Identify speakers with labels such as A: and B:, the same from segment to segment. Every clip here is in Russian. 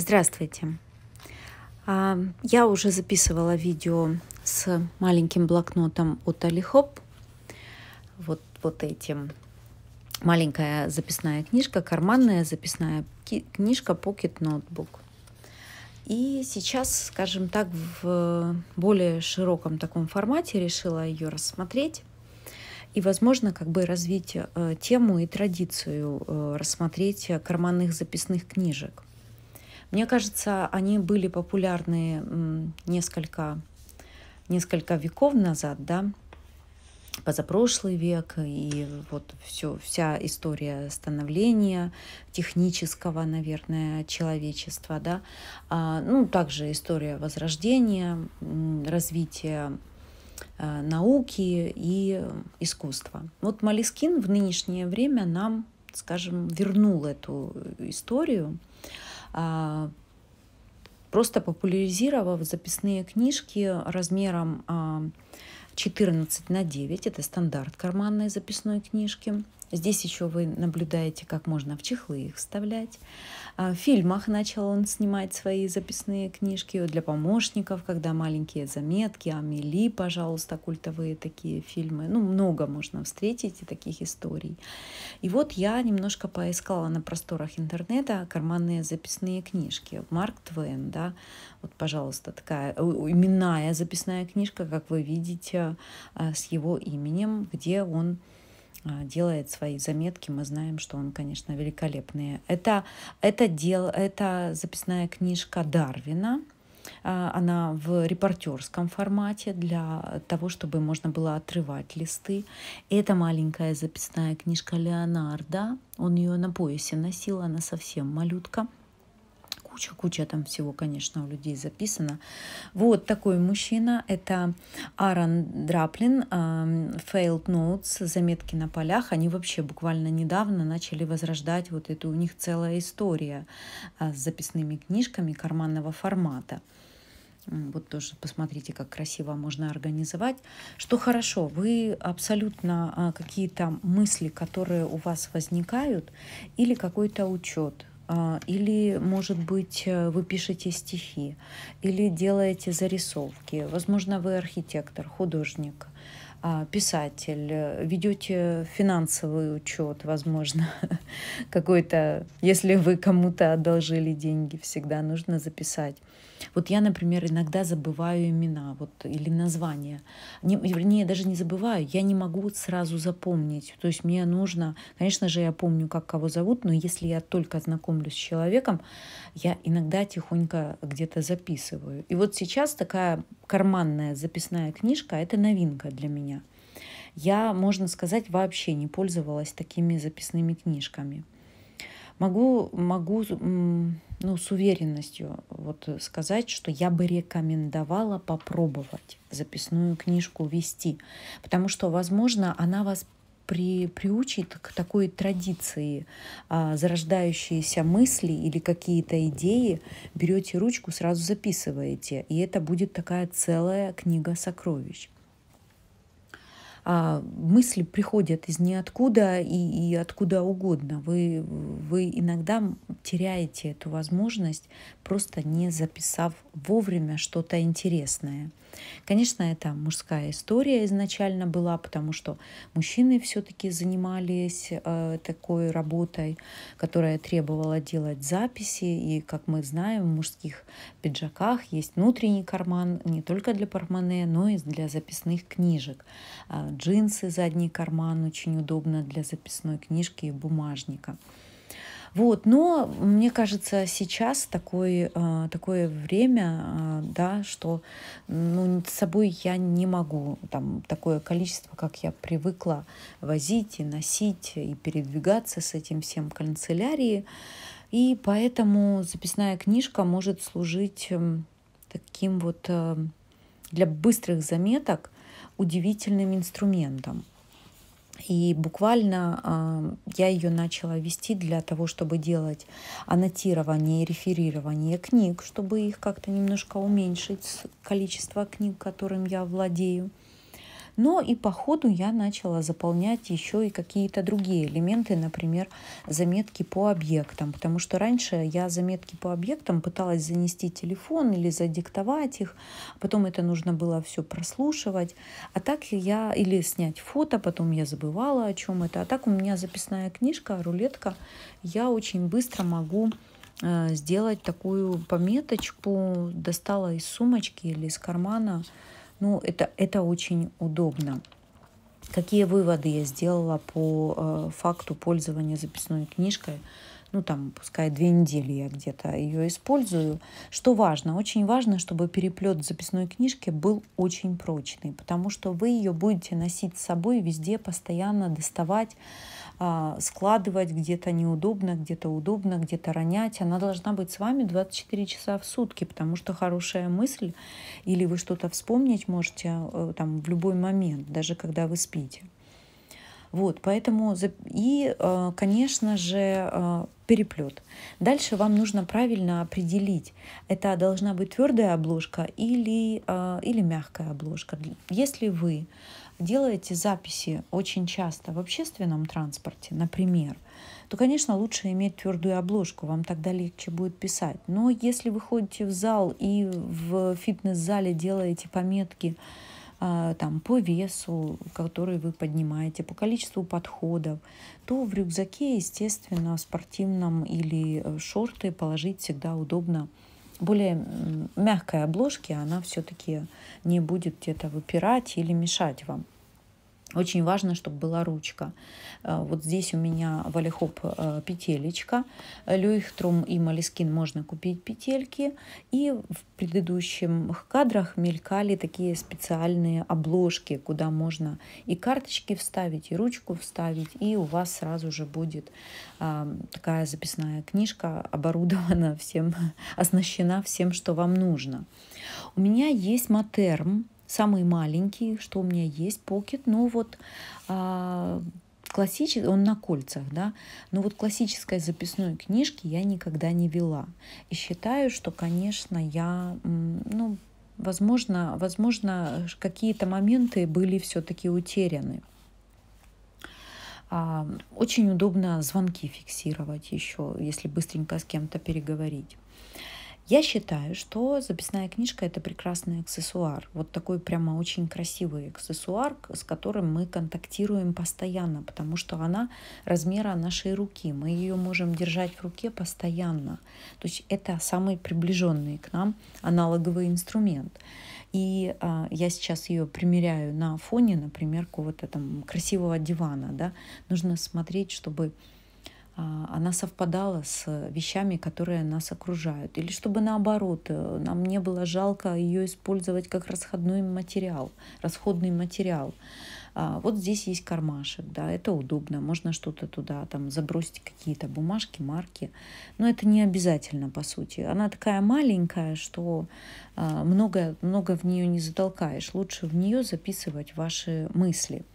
A: Здравствуйте! А, я уже записывала видео с маленьким блокнотом от Алихоп. Вот, вот этим. Маленькая записная книжка, карманная записная книжка Pocket Notebook. И сейчас, скажем так, в более широком таком формате решила ее рассмотреть и, возможно, как бы развить э, тему и традицию э, рассмотреть карманных записных книжек. Мне кажется, они были популярны несколько, несколько веков назад, да, позапрошлый век, и вот все, вся история становления технического, наверное, человечества, да, а, ну, также история возрождения, развития э, науки и искусства. Вот Малискин в нынешнее время нам, скажем, вернул эту историю, а, просто популяризировав записные книжки размером 14 а, на 9, это стандарт карманной записной книжки – Здесь еще вы наблюдаете, как можно в чехлы их вставлять. А, в фильмах начал он снимать свои записные книжки для помощников, когда маленькие заметки, Амели, пожалуйста, культовые такие фильмы. Ну, много можно встретить и таких историй. И вот я немножко поискала на просторах интернета карманные записные книжки. Марк Твен, да, вот, пожалуйста, такая э, именная записная книжка, как вы видите, а, с его именем, где он а, делает свои заметки, мы знаем, что он, конечно, великолепный. Это, это, дел, это записная книжка Дарвина, а, она в репортерском формате для того, чтобы можно было отрывать листы. Это маленькая записная книжка Леонардо. Он ее на поясе носил, она совсем малютка куча-куча там всего, конечно, у людей записано. Вот такой мужчина, это Аарон Драплин, эм, Failed Notes, заметки на полях, они вообще буквально недавно начали возрождать вот эту, у них целая история э, с записными книжками карманного формата. Вот тоже посмотрите, как красиво можно организовать. Что хорошо, вы абсолютно э, какие-то мысли, которые у вас возникают, или какой-то учет, а, или, может быть, э, вы пишете стихи, или делаете зарисовки. Возможно, вы архитектор, художник, а, писатель, э, ведете финансовый учет, возможно, какой-то, если вы кому-то одолжили деньги, всегда нужно записать вот я, например, иногда забываю имена вот, или названия. Не, вернее, даже не забываю, я не могу сразу запомнить. То есть мне нужно, конечно же, я помню, как кого зовут, но если я только знакомлюсь с человеком, я иногда тихонько где-то записываю. И вот сейчас такая карманная записная книжка — это новинка для меня. Я, можно сказать, вообще не пользовалась такими записными книжками. Могу, могу ну, с уверенностью вот э, сказать, что я бы рекомендовала попробовать записную книжку вести, потому что, возможно, она вас при, приучит к такой традиции а, зарождающиеся мысли или какие-то идеи, берете ручку, сразу записываете, и это будет такая целая книга сокровищ а мысли приходят из ниоткуда и, и откуда угодно. Вы, вы иногда теряете эту возможность, просто не записав вовремя что-то интересное. Конечно, это мужская история изначально была, потому что мужчины все-таки занимались э, такой работой, которая требовала делать записи. И, как мы знаем, в мужских пиджаках есть внутренний карман не только для пармане, но и для записных книжек а, джинсы, задний карман, очень удобно для записной книжки и бумажника. Вот, но мне кажется, сейчас такое, э, такое время, э, да, что ну, с собой я не могу там такое количество, как я привыкла возить и носить и передвигаться с этим всем канцелярии. И поэтому записная книжка может служить таким вот э, для быстрых заметок, удивительным инструментом. И буквально э, я ее начала вести для того, чтобы делать аннотирование и реферирование книг, чтобы их как-то немножко уменьшить количество книг, которым я владею. Но и по ходу я начала заполнять еще и какие-то другие элементы, например, заметки по объектам, потому что раньше я заметки по объектам пыталась занести телефон или задиктовать их, потом это нужно было все прослушивать, а так я или снять фото, потом я забывала о чем это, а так у меня записная книжка, рулетка, я очень быстро могу э, сделать такую пометочку, достала из сумочки или из кармана ну, это, это очень удобно. Какие выводы я сделала по э, факту пользования записной книжкой? ну там, пускай две недели я где-то ее использую. Что важно? Очень важно, чтобы переплет записной книжки был очень прочный, потому что вы ее будете носить с собой везде, постоянно доставать, а, складывать где-то неудобно, где-то удобно, где-то ронять. Она должна быть с вами 24 часа в сутки, потому что хорошая мысль или вы что-то вспомнить можете э, там в любой момент, даже когда вы спите. Вот, поэтому и, э, конечно же, э, переплет. Дальше вам нужно правильно определить, это должна быть твердая обложка или, э, или мягкая обложка. Если вы делаете записи очень часто в общественном транспорте, например, то, конечно, лучше иметь твердую обложку, вам тогда легче будет писать. Но если вы ходите в зал и в фитнес-зале делаете пометки, а, там, по весу, который вы поднимаете, по количеству подходов, то в рюкзаке, естественно, в спортивном или э, шорты положить всегда удобно. Более мягкой обложки она все-таки не будет где-то выпирать или мешать вам. Очень важно, чтобы была ручка. Э, вот здесь у меня валихоп э, петелечка. Люихтрум и Малискин можно купить петельки. И в предыдущих кадрах мелькали такие специальные обложки, куда можно и карточки вставить, и ручку вставить. И у вас сразу же будет э, такая записная книжка, оборудована всем, оснащена всем, что вам нужно. У меня есть матерм самый маленький, что у меня есть, покет, но ну вот а, классический, он на кольцах, да, но вот классической записной книжки я никогда не вела. И считаю, что, конечно, я, ну, возможно, возможно какие-то моменты были все-таки утеряны. А, очень удобно звонки фиксировать еще, если быстренько с кем-то переговорить. Я считаю, что записная книжка это прекрасный аксессуар. Вот такой прямо очень красивый аксессуар, с которым мы контактируем постоянно, потому что она размера нашей руки. Мы ее можем держать в руке постоянно. То есть это самый приближенный к нам аналоговый инструмент. И а, я сейчас ее примеряю на фоне, например, какого-то там красивого дивана. Да? Нужно смотреть, чтобы а, она совпадала с э, вещами, которые нас окружают. Или чтобы наоборот, э, нам не было жалко ее использовать как расходной материал, расходный материал. А, вот здесь есть кармашек, да, это удобно, можно что-то туда там забросить, какие-то бумажки, марки, но это не обязательно, по сути. Она такая маленькая, что много, а, много в нее не затолкаешь, лучше в нее записывать ваши мысли –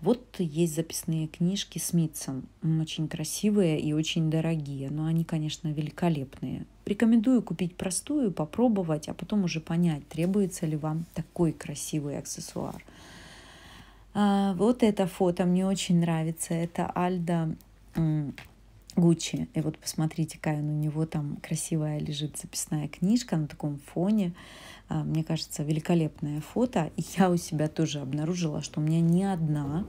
A: вот есть записные книжки Смитсон, очень красивые и очень дорогие, но они, конечно, великолепные. Рекомендую купить простую, попробовать, а потом уже понять, требуется ли вам такой красивый аксессуар. А, вот это фото мне очень нравится. Это Альда Гуччи. И вот посмотрите, Каин, у него там красивая лежит записная книжка на таком фоне. А, мне кажется, великолепное фото. И я у себя тоже обнаружила, что у меня не одна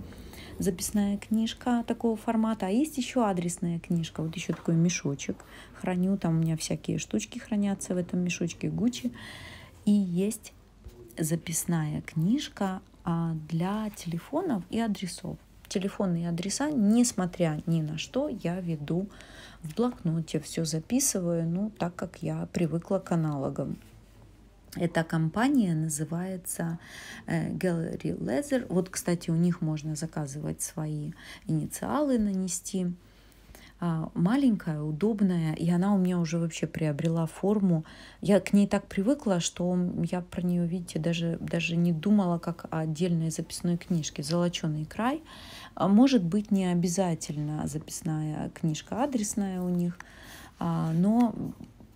A: записная книжка такого формата, а есть еще адресная книжка, вот еще такой мешочек храню, там у меня всякие штучки хранятся в этом мешочке Гуччи. И есть записная книжка а, для телефонов и адресов телефонные адреса, несмотря ни на что, я веду в блокноте, все записываю, ну, так как я привыкла к аналогам. Эта компания называется э, Gallery Laser. Вот, кстати, у них можно заказывать свои инициалы, нанести а, маленькая, удобная, и она у меня уже вообще приобрела форму. Я к ней так привыкла, что я про нее, видите, даже, даже не думала как о отдельной записной книжке. «Золоченый край» а, может быть не обязательно записная книжка адресная у них, а, но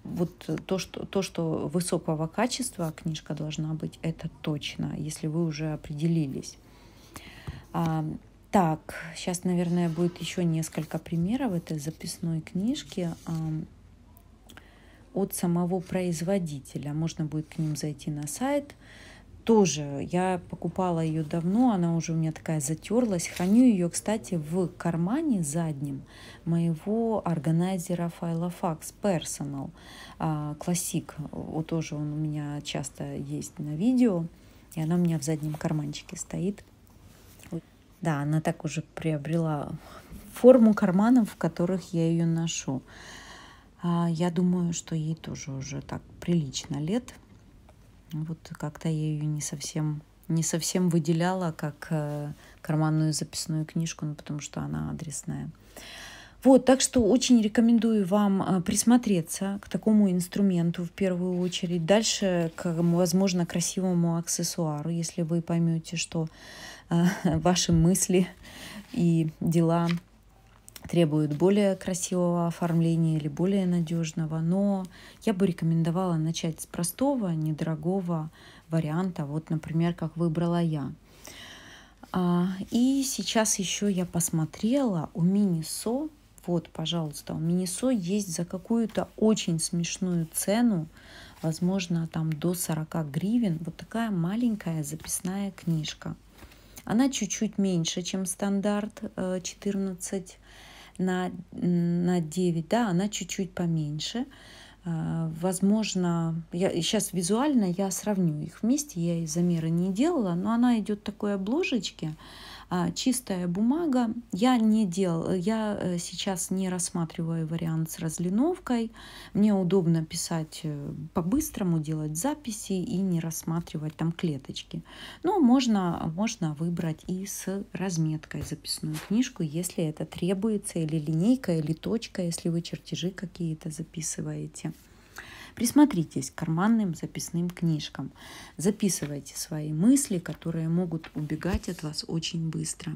A: вот то что, то, что высокого качества книжка должна быть, это точно, если вы уже определились. Так, сейчас, наверное, будет еще несколько примеров этой записной книжки от самого производителя. Можно будет к ним зайти на сайт. Тоже я покупала ее давно, она уже у меня такая затерлась. Храню ее, кстати, в кармане заднем моего органайзера файлофакс Fax Personal Classic. А, вот тоже он у меня часто есть на видео, и она у меня в заднем карманчике стоит. Да, она так уже приобрела форму карманов, в которых я ее ношу. А, я думаю, что ей тоже уже так прилично лет. Вот как-то я ее не совсем не совсем выделяла как э, карманную записную книжку, ну, потому что она адресная. Вот, так что очень рекомендую вам э, присмотреться к такому инструменту в первую очередь. Дальше, к, возможно, красивому аксессуару, если вы поймете, что ваши мысли и дела требуют более красивого оформления или более надежного, но я бы рекомендовала начать с простого, недорогого варианта, вот, например, как выбрала я. А, и сейчас еще я посмотрела у Минисо, вот, пожалуйста, у Минисо есть за какую-то очень смешную цену, возможно, там до 40 гривен, вот такая маленькая записная книжка – она чуть-чуть меньше, чем стандарт 14 э, на, на 9, да, она чуть-чуть поменьше. А, возможно, я, сейчас визуально я сравню их вместе, я и замеры не делала, но она идет такой обложечки, обложечке, а, чистая бумага. Я не делал, я э, сейчас не рассматриваю вариант с разлиновкой. Мне удобно писать э, по-быстрому, делать записи и не рассматривать там клеточки. Но можно, можно выбрать и с разметкой записную книжку, если это требуется, или линейка, или точка, если вы чертежи какие-то записываете. Присмотритесь к карманным записным книжкам. Записывайте свои мысли, которые могут убегать от вас очень быстро.